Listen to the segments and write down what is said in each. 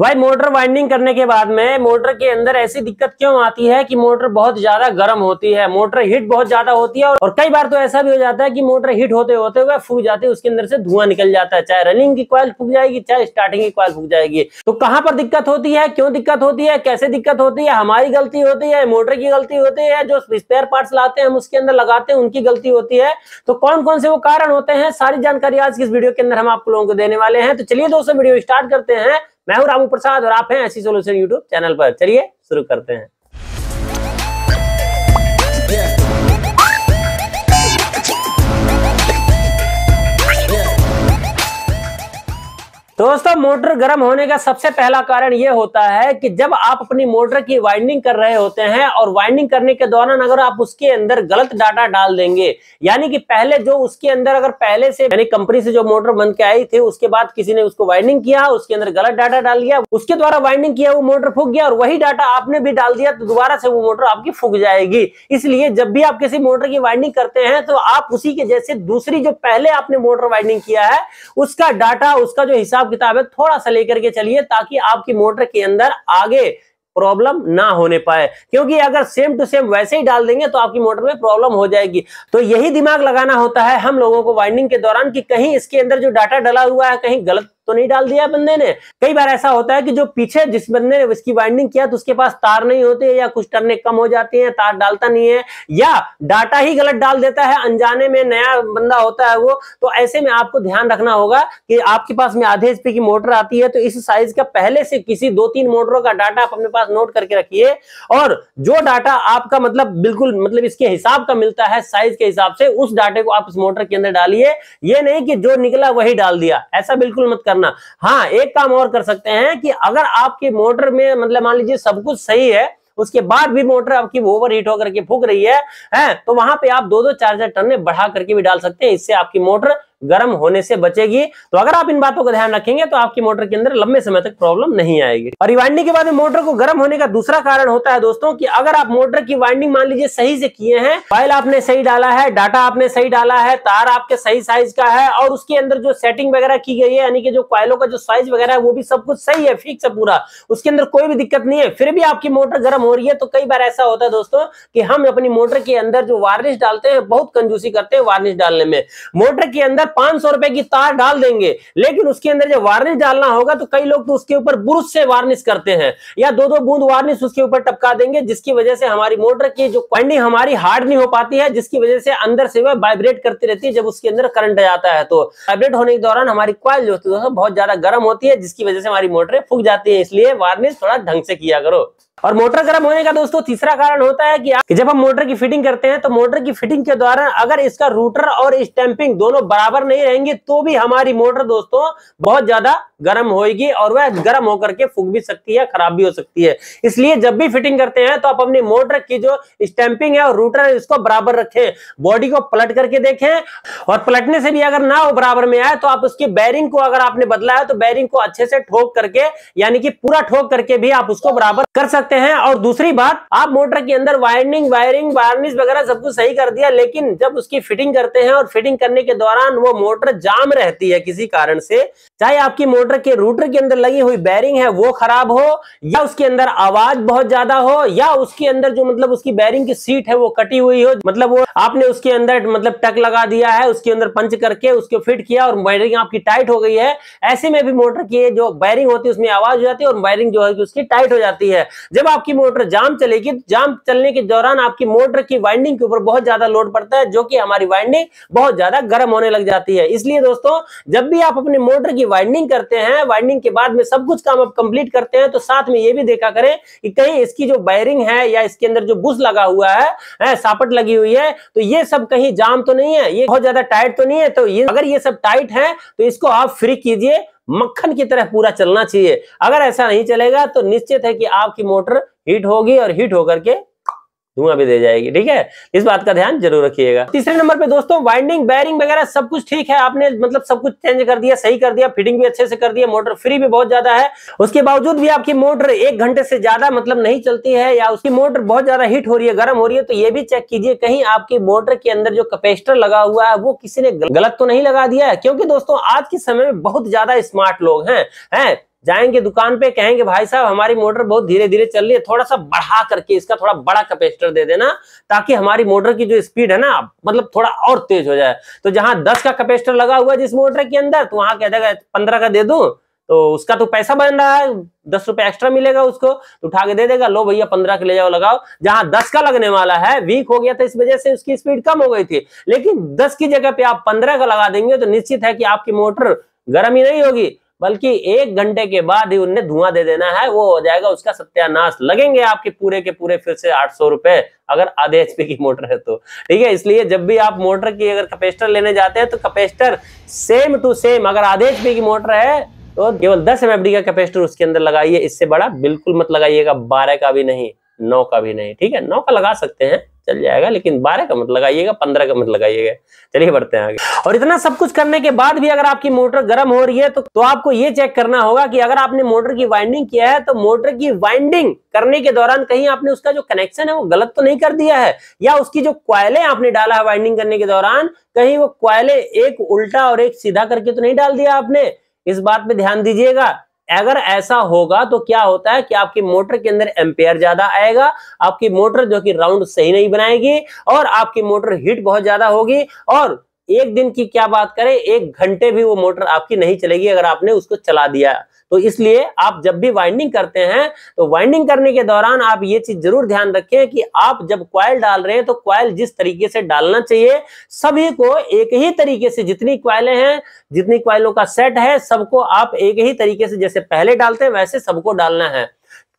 भाई motor winding करने के बाद में मोटर के अंदर ऐसी दिक्कत क्यों आती है कि मोटर बहुत ज्यादा गर्म होती है मोटर हीट बहुत ज्यादा होती है और कई बार तो ऐसा भी हो जाता है कि मोटर हीट होते होते हुए फूक जाती है उसके अंदर से धुआं निकल जाता है चाहे रनिंग की क्वाइल फूक जाएगी चाहे स्टार्टिंग की क्वाइल फूक जाएगी तो कहां पर दिक्कत होती है क्यों दिक्कत होती है कैसे दिक्कत होती है हमारी गलती होती है मोटर की गलती होती है जो स्पेयर पार्ट लाते हैं हम उसके अंदर लगाते हैं उनकी गलती होती है तो कौन कौन से वो कारण होते हैं सारी जानकारी आज की इस वीडियो के अंदर हम आप लोगों को देने वाले हैं तो चलिए दोस्तों वीडियो स्टार्ट करते हैं मैं हूं रामू प्रसाद और आप हैं ऐसी सोल्यूशन यूट्यूब चैनल पर चलिए शुरू करते हैं दोस्तों मोटर गर्म होने का सबसे पहला कारण यह होता है कि जब आप अपनी मोटर की वाइंडिंग कर रहे होते हैं और वाइंडिंग करने के दौरान अगर आप उसके अंदर गलत डाटा डाल देंगे यानी कि पहले जो उसके अंदर अगर पहले से यानी कंपनी से जो मोटर बन के आई थी उसके बाद किसी ने उसको वाइंडिंग किया उसके अंदर गलत डाटा डाल दिया उसके द्वारा वाइंडिंग किया वो मोटर फूक गया और वही डाटा आपने भी डाल दिया तो दोबारा से वो मोटर आपकी फूक जाएगी इसलिए जब भी आप किसी मोटर की वाइंडिंग करते हैं तो आप उसी के जैसे दूसरी जो पहले आपने मोटर वाइंडिंग किया है उसका डाटा उसका जो हिसाब हिसाब किताब है थोड़ा सा लेकर के चलिए ताकि आपकी मोटर के अंदर आगे प्रॉब्लम ना होने पाए क्योंकि अगर सेम टू सेम वैसे ही डाल देंगे तो आपकी मोटर में प्रॉब्लम हो जाएगी तो यही दिमाग लगाना होता है हम लोगों को वाइंडिंग के दौरान कि कहीं इसके अंदर जो डाटा डला हुआ है कहीं गलत तो नहीं डाल दिया बंदे ने कई बार ऐसा होता है कि जो पीछे जिस बंदे ने उसकी वाइंडिंग किया तो उसके पास तार नहीं होते या कुछ टर्ने कम हो जाती हैं तार डालता नहीं है या डाटा ही गलत डाल देता है अनजाने में नया बंदा होता है वो तो ऐसे में आपको ध्यान रखना होगा कि आपके पास में आधे एचपी की मोटर आती है तो इस साइज का पहले से किसी दो तीन मोटरों का डाटा आप अपने पास नोट करके रखिए और जो डाटा आपका मतलब बिल्कुल मतलब इसके हिसाब का मिलता है साइज के हिसाब से उस डाटे को आप इस मोटर के अंदर डालिए ये नहीं कि जो निकला वही डाल दिया ऐसा बिल्कुल मत कर करना हाँ एक काम और कर सकते हैं कि अगर आपकी मोटर में मतलब मान लीजिए सब कुछ सही है उसके बाद भी मोटर आपकी ओवर हीट होकर फूक रही है, है तो वहां पे आप दो दो चार चार टन बढ़ा करके भी डाल सकते हैं इससे आपकी मोटर गर्म होने से बचेगी तो अगर आप इन बातों का ध्यान रखेंगे तो आपकी मोटर के अंदर लंबे समय तक प्रॉब्लम नहीं आएगी और रिवाइंडिंग के बाद मोटर को गर्म होने का दूसरा कारण होता है दोस्तों की अगर आप मोटर की वाइंडिंग मान लीजिए सही से किए हैं फाइल आपने सही डाला है डाटा आपने सही डाला है तार आपके सही साइज का है और उसके अंदर जो सेटिंग वगैरह की गई है यानी कि जो क्वाइलों का जो साइज वगैरह है वो भी सब कुछ सही है फिक्स है पूरा उसके अंदर कोई भी दिक्कत नहीं है फिर भी आपकी मोटर गर्म हो रही है तो कई बार ऐसा होता है दोस्तों कि हम अपनी मोटर के अंदर जो वार्निश डालते हैं बहुत कंजूसी करते हैं वार्निश डालने में मोटर के अंदर पांच सौ रुपए की तार डाल देंगे लेकिन उसके अंदर जब वार्निश डालना होगा तो कई लोग तो उसके ऊपर ब्रुश से वार्निश करते हैं या दो दो बूंद वार्निश उसके ऊपर टपका देंगे जिसकी वजह से हमारी मोटर की जो क्वेंडी हमारी हार्ड नहीं हो पाती है जिसकी वजह से अंदर से वह वाइब्रेट करती रहती है जब उसके अंदर करंट जाता है तो वाइब्रेट होने के दौरान हमारी क्वाइल जो होती है बहुत ज्यादा गर्म होती है जिसकी वजह से हमारी मोटरें फूक जाती है इसलिए वार्निश थोड़ा ढंग से किया करो और मोटर गर्म होने का दोस्तों तीसरा कारण होता है कि, कि जब हम मोटर की फिटिंग करते हैं तो मोटर की फिटिंग के दौरान अगर इसका रूटर और स्टैंपिंग दोनों बराबर नहीं रहेंगे तो भी हमारी मोटर दोस्तों बहुत ज्यादा गर्म होगी और वह गर्म होकर के फूक भी सकती है खराब भी हो सकती है इसलिए जब भी फिटिंग करते हैं तो आप अपनी मोटर की जो स्टैंपिंग है और रूटर है इसको बराबर रखें बॉडी को पलट करके देखें और पलटने से भी अगर ना हो बराबर में आए तो आप उसकी बैरिंग को अगर आपने बदला है तो बैरिंग को अच्छे से ठोक करके यानी कि पूरा ठोक करके भी आप उसको बराबर कर सकते सकते हैं और दूसरी बात आप मोटर के अंदर वायरिंग वायरिंग वार्निश वगैरह सब कुछ सही कर दिया लेकिन जब उसकी फिटिंग करते हैं और फिटिंग करने के दौरान वो मोटर जाम रहती है किसी कारण से चाहे आपकी मोटर के रूटर के अंदर लगी हुई बैरिंग है वो खराब हो या उसके अंदर आवाज बहुत ज्यादा हो या उसके अंदर जो मतलब उसकी बैरिंग की सीट है वो कटी हुई हो मतलब वो आपने उसके अंदर मतलब टक लगा दिया है उसके अंदर पंच करके उसको फिट किया और वायरिंग आपकी टाइट हो गई है ऐसे में भी मोटर की जो बैरिंग होती है उसमें आवाज हो जाती है और वायरिंग जो है उसकी टाइट हो जाती है जब जब आपकी मोटर जाम चलेगी जाम चलने के दौरान आपकी मोटर की वाइंडिंग के ऊपर बहुत ज्यादा लोड पड़ता है जो कि हमारी वाइंडिंग बहुत ज्यादा गर्म होने लग जाती है इसलिए दोस्तों जब भी आप अपने मोटर की वाइंडिंग करते हैं वाइंडिंग के बाद में सब कुछ काम आप कंप्लीट करते हैं तो साथ में ये भी देखा करें कि कहीं इसकी जो बैरिंग है या इसके अंदर जो बुश लगा हुआ है सापट लगी हुई है तो ये सब कहीं जाम तो नहीं है ये बहुत ज्यादा टाइट तो नहीं है तो ये अगर ये सब टाइट है तो इसको आप फ्री कीजिए मक्खन की तरह पूरा चलना चाहिए अगर ऐसा नहीं चलेगा तो निश्चित है कि आपकी मोटर हीट होगी और हीट होकर के धुआं भी दे जाएगी ठीक है इस बात का ध्यान जरूर रखिएगा तीसरे नंबर पे दोस्तों वाइंडिंग बैरिंग वगैरह सब कुछ ठीक है आपने मतलब सब कुछ चेंज कर दिया सही कर दिया फिटिंग भी अच्छे से कर दिया मोटर फ्री भी बहुत ज्यादा है उसके बावजूद भी आपकी मोटर एक घंटे से ज्यादा मतलब नहीं चलती है या उसकी मोटर बहुत ज्यादा हीट हो रही है गर्म हो रही है तो ये भी चेक कीजिए कहीं आपकी मोटर के अंदर जो कपेस्टर लगा हुआ है वो किसी ने गलत तो नहीं लगा दिया है क्योंकि दोस्तों आज के समय में बहुत ज्यादा स्मार्ट लोग हैं जाएंगे दुकान पे कहेंगे भाई साहब हमारी मोटर बहुत धीरे धीरे चल रही है थोड़ा सा बढ़ा करके इसका थोड़ा बड़ा कैपेसिटर दे देना ताकि हमारी मोटर की जो स्पीड है ना मतलब थोड़ा और तेज हो जाए तो जहां दस का कैपेसिटर लगा हुआ है जिस मोटर के अंदर तो वहां कह देगा पंद्रह का दे दू तो उसका तो पैसा बन रहा है दस रुपए एक्स्ट्रा मिलेगा उसको तो उठा के दे देगा लो भैया पंद्रह के ले जाओ लगाओ जहां दस का लगने वाला है वीक हो गया था इस वजह से उसकी स्पीड कम हो गई थी लेकिन दस की जगह पे आप पंद्रह का लगा देंगे तो निश्चित है कि आपकी मोटर गर्म ही नहीं होगी बल्कि एक घंटे के बाद ही उनने धुआं दे देना है वो हो जाएगा उसका सत्यानाश लगेंगे आपके पूरे के पूरे फिर से आठ सौ रुपए अगर आधे एचपी की मोटर है तो ठीक है इसलिए जब भी आप मोटर की अगर कैपेसिटर लेने जाते हैं तो कैपेसिटर सेम टू सेम अगर आधे एचपी की मोटर है तो केवल दस एम का कैपेसिटर उसके अंदर लगाइए इससे बड़ा बिल्कुल मत लगाइएगा बारह का भी नहीं नौ का भी नहीं ठीक है नौ का लगा सकते हैं चल जाएगा लेकिन बारह का मत लगाइएगा पंद्रह का मत लगाइएगा चलिए बढ़ते हैं आगे और इतना सब कुछ करने के बाद भी अगर आपकी मोटर गर्म हो रही है तो, तो आपको ये चेक करना होगा कि अगर आपने मोटर की वाइंडिंग किया है तो मोटर की वाइंडिंग करने के दौरान कहीं आपने उसका जो कनेक्शन है वो गलत तो नहीं कर दिया है या उसकी जो क्वायले आपने डाला है वाइंडिंग करने के दौरान कहीं वो क्वायले एक उल्टा और एक सीधा करके तो नहीं डाल दिया आपने इस बात पे ध्यान दीजिएगा अगर ऐसा होगा तो क्या होता है कि आपकी मोटर के अंदर एम्पेयर ज्यादा आएगा आपकी मोटर जो कि राउंड सही नहीं बनाएगी और आपकी मोटर हीट बहुत ज्यादा होगी और एक दिन की क्या बात करें एक घंटे भी वो मोटर आपकी नहीं चलेगी अगर आपने उसको चला दिया तो इसलिए आप जब भी वाइंडिंग करते हैं तो वाइंडिंग करने के दौरान आप ये चीज जरूर ध्यान रखें कि आप जब क्वाइल डाल रहे हैं तो क्वाइल जिस तरीके से डालना चाहिए सभी को एक ही तरीके से जितनी क्वाइलें हैं जितनी क्वाइलों का सेट है सबको आप एक ही तरीके से जैसे पहले डालते हैं वैसे सबको डालना है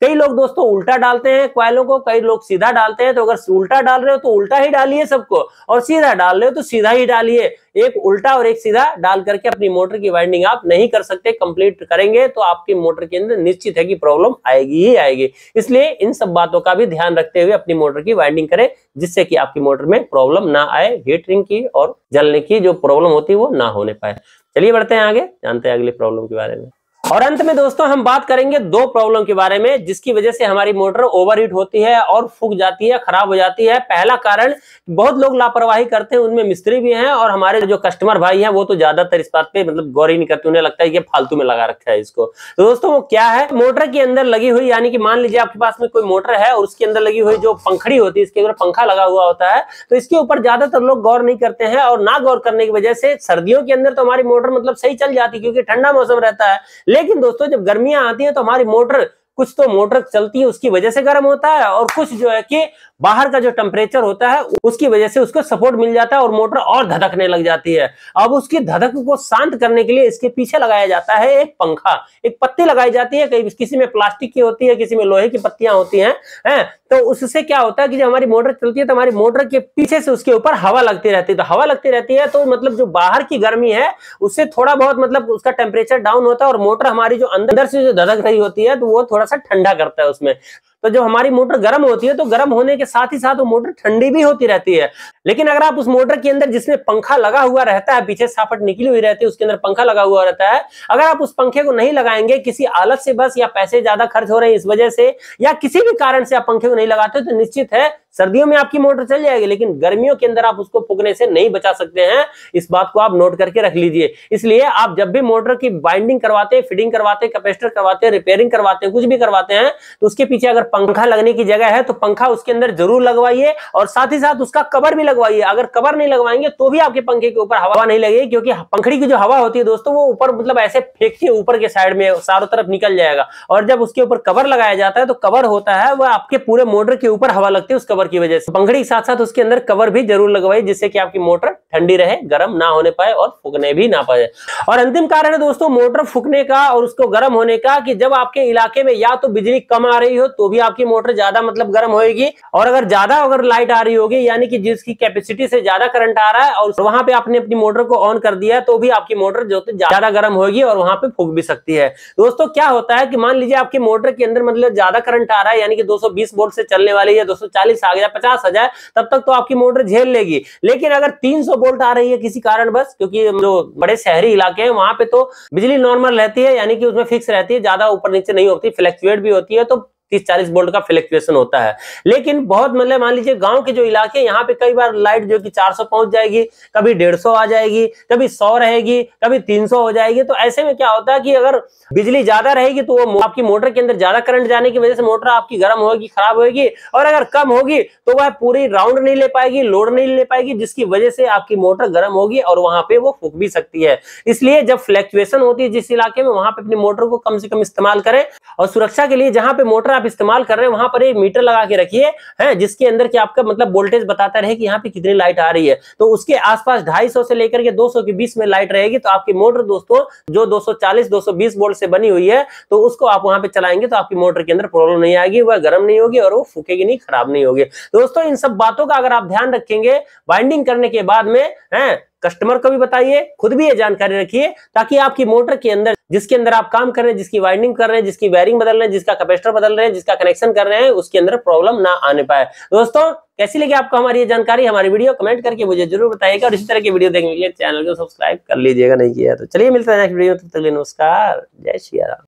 कई लोग दोस्तों उल्टा डालते हैं क्वाइलों को कई लोग सीधा डालते हैं तो अगर उल्टा डाल रहे हो तो उल्टा ही डालिए सबको और सीधा डाल रहे हो तो सीधा ही डालिए एक उल्टा और एक सीधा डाल करके अपनी मोटर की वाइंडिंग आप नहीं कर सकते कंप्लीट करेंगे तो आपकी मोटर के अंदर निश्चित है कि प्रॉब्लम आएगी ही आएगी इसलिए इन सब बातों का भी ध्यान रखते हुए अपनी मोटर की वाइंडिंग करें जिससे कि आपकी मोटर में प्रॉब्लम ना आए हीटरिंग की और जलने की जो प्रॉब्लम होती है वो ना होने पाए चलिए बढ़ते हैं आगे जानते हैं अगली प्रॉब्लम के बारे में और अंत में दोस्तों हम बात करेंगे दो प्रॉब्लम के बारे में जिसकी वजह से हमारी मोटर ओवरहीट होती है और फूक जाती है खराब हो जाती है पहला कारण बहुत लोग लापरवाही करते हैं उनमें मिस्त्री भी हैं और हमारे जो कस्टमर भाई हैं वो तो ज्यादातर इस बात पे मतलब गौर ही नहीं करते उन्हें लगता है कि फालतू में लगा रखा है इसको तो दोस्तों वो क्या है मोटर के अंदर लगी हुई यानी कि मान लीजिए आपके पास में कोई मोटर है और उसके अंदर लगी हुई जो पंखड़ी होती है इसके अंदर पंखा लगा हुआ होता है तो इसके ऊपर ज्यादातर लोग गौर नहीं करते हैं और ना गौर करने की वजह से सर्दियों के अंदर तो हमारी मोटर मतलब सही चल जाती क्योंकि ठंडा मौसम रहता है लेकिन दोस्तों जब गर्मियां आती हैं तो हमारी मोटर कुछ तो मोटर चलती है उसकी वजह से गर्म होता है और कुछ जो है कि बाहर का जो टेम्परेचर होता है उसकी वजह से उसको सपोर्ट मिल जाता है और मोटर और धधकने लग जाती है अब उसकी धधक को शांत करने के लिए इसके पीछे लगाया जाता है एक पंखा एक पत्ती लगाई जाती है कई किसी में प्लास्टिक की होती है किसी में लोहे की पत्तियां होती हैं है? तो उससे क्या होता है कि जब हमारी मोटर चलती है तो हमारी मोटर के पीछे से उसके ऊपर हवा लगती रहती है तो हवा लगती रहती है तो मतलब जो बाहर की गर्मी है उससे थोड़ा बहुत मतलब उसका टेम्परेचर डाउन होता है और मोटर हमारी जो अंदर से जो धधक रही होती है तो वो थोड़ा सा ठंडा करता है उसमें तो जब हमारी मोटर गर्म होती है तो गर्म होने के साथ ही साथ वो मोटर ठंडी भी होती रहती है लेकिन अगर आप उस मोटर के अंदर जिसमें पंखा लगा हुआ रहता है पीछे सापट निकली हुई रहती है उसके अंदर पंखा लगा हुआ रहता है अगर आप उस पंखे को नहीं लगाएंगे किसी आलत से बस या पैसे ज्यादा खर्च हो रहे हैं इस वजह से या किसी भी कारण से आप पंखे को नहीं लगाते तो निश्चित है सर्दियों में आपकी मोटर चल जाएगी लेकिन गर्मियों के अंदर आप उसको फूकने से नहीं बचा सकते हैं इस बात को आप नोट करके रख लीजिए इसलिए आप जब भी मोटर की बाइंडिंग करवाते हैं फिटिंग करवाते हैं कैपेसिटर करवाते हैं रिपेयरिंग करवाते हैं कुछ भी करवाते हैं तो उसके पीछे अगर पंखा लगने की जगह है तो पंखा उसके अंदर जरूर लगवाइए और साथ ही साथ उसका कवर भी लगवाइए अगर कवर नहीं लगवाएंगे तो भी आपके पंखे के ऊपर हवा नहीं लगेगी क्योंकि पंखड़ी की जो हवा होती है दोस्तों वो ऊपर मतलब ऐसे फेंकती है ऊपर के साइड में चारों तरफ निकल जाएगा और जब उसके ऊपर कवर लगाया जाता है तो कवर होता है वह आपके पूरे मोटर के ऊपर हवा लगती है उस कवर कवर की वजह से पंखड़ी के साथ साथ उसके अंदर कवर भी जरूर लगवाई जिससे कि आपकी मोटर ठंडी रहे गर्म ना होने पाए और फूकने भी ना पाए और अंतिम कारण है दोस्तों मोटर फूकने का और उसको गर्म होने का कि जब आपके इलाके में या तो बिजली कम आ रही हो तो भी आपकी मोटर ज्यादा मतलब गर्म होगी और अगर ज्यादा अगर लाइट आ रही होगी यानी कि जिसकी कैपेसिटी से ज्यादा करंट आ रहा है और वहां पर आपने अपनी मोटर को ऑन कर दिया तो भी आपकी मोटर जो ज्यादा गर्म होगी और वहां पर फूक भी सकती है दोस्तों क्या होता है कि मान लीजिए आपकी मोटर के अंदर मतलब ज्यादा करंट आ रहा है यानी कि 220 वोल्ट से चलने वाली है दो सौ भाग जाए पचास हजार तब तक तो आपकी मोटर झेल लेगी लेकिन अगर तीन सौ वोल्ट आ रही है किसी कारण बस क्योंकि जो बड़े शहरी इलाके हैं वहां पे तो बिजली नॉर्मल रहती है यानी कि उसमें फिक्स रहती है ज्यादा ऊपर नीचे नहीं होती फ्लैक्चुएट भी होती है तो तीस चालीस बोल्ट का फ्लेक्चुएशन होता है लेकिन बहुत मतलब मान लीजिए गांव के जो इलाके यहाँ पे कई बार लाइट जो कि 400 पहुंच जाएगी कभी 150 आ जाएगी कभी 100 रहेगी कभी 300 हो जाएगी तो ऐसे में क्या होता है कि अगर बिजली ज्यादा रहेगी तो वो आपकी मोटर के अंदर ज्यादा करंट जाने की वजह से मोटर आपकी गर्म होगी खराब होगी और अगर कम होगी तो वह पूरी राउंड नहीं ले पाएगी लोड नहीं ले पाएगी जिसकी वजह से आपकी मोटर गर्म होगी और वहां पर वो फूक भी सकती है इसलिए जब फ्लेक्चुएशन होती है जिस इलाके में वहां पर अपनी मोटर को कम से कम इस्तेमाल करें और सुरक्षा के लिए जहां पे मोटर में आप इस्तेमाल कर रहे हैं वहां पर एक मीटर लगा के रखिए है जिसके अंदर की आपका मतलब वोल्टेज बताता रहे कि यहाँ पे कितनी लाइट आ रही है तो उसके आसपास 250 से लेकर के 200 के बीच में लाइट रहेगी तो आपकी मोटर दोस्तों जो 240 220 वोल्ट से बनी हुई है तो उसको आप वहां पर चलाएंगे तो आपकी मोटर के अंदर प्रॉब्लम नहीं आएगी वह गर्म नहीं होगी और वो फूकेगी नहीं खराब नहीं होगी दोस्तों इन सब बातों का अगर आप ध्यान रखेंगे बाइंडिंग करने के बाद में कस्टमर को भी बताइए खुद भी ये जानकारी रखिए ताकि आपकी मोटर के अंदर जिसके अंदर आप काम कर रहे हैं जिसकी वाइंडिंग कर रहे हैं जिसकी वायरिंग बदल रहे हैं जिसका कैपेसिटर बदल रहे हैं जिसका कनेक्शन कर रहे हैं उसके अंदर प्रॉब्लम ना आने पाए दोस्तों कैसी लगी आपको हमारी ये जानकारी हमारी वीडियो कमेंट करके मुझे जरूर बताइएगा और इसी तरह की वीडियो देखने के लिए चैनल को सब्सक्राइब कर लीजिएगा नहीं किया तो चलिए मिलते हैं नेक्स्ट वीडियो तब तक नमस्कार जय श्री राम